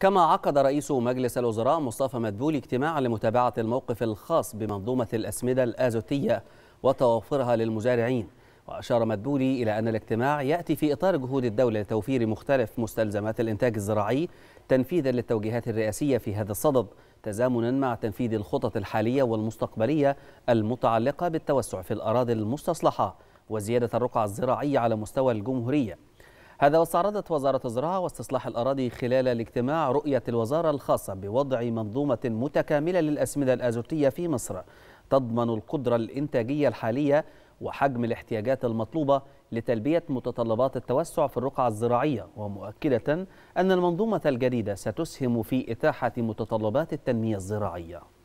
كما عقد رئيس مجلس الوزراء مصطفى مدبولي اجتماعا لمتابعة الموقف الخاص بمنظومة الأسمدة الأزوتية وتوفرها للمزارعين وأشار مدبولي إلى أن الاجتماع يأتي في إطار جهود الدولة لتوفير مختلف مستلزمات الإنتاج الزراعي تنفيذا للتوجيهات الرئاسية في هذا الصدد تزامنا مع تنفيذ الخطط الحالية والمستقبلية المتعلقة بالتوسع في الأراضي المستصلحة وزيادة الرقعة الزراعية على مستوى الجمهورية هذا واستعرضت وزارة الزراعة واستصلاح الأراضي خلال الاجتماع رؤية الوزارة الخاصة بوضع منظومة متكاملة للأسمدة الأزوتية في مصر تضمن القدرة الإنتاجية الحالية وحجم الاحتياجات المطلوبة لتلبية متطلبات التوسع في الرقعة الزراعية ومؤكدة أن المنظومة الجديدة ستسهم في إتاحة متطلبات التنمية الزراعية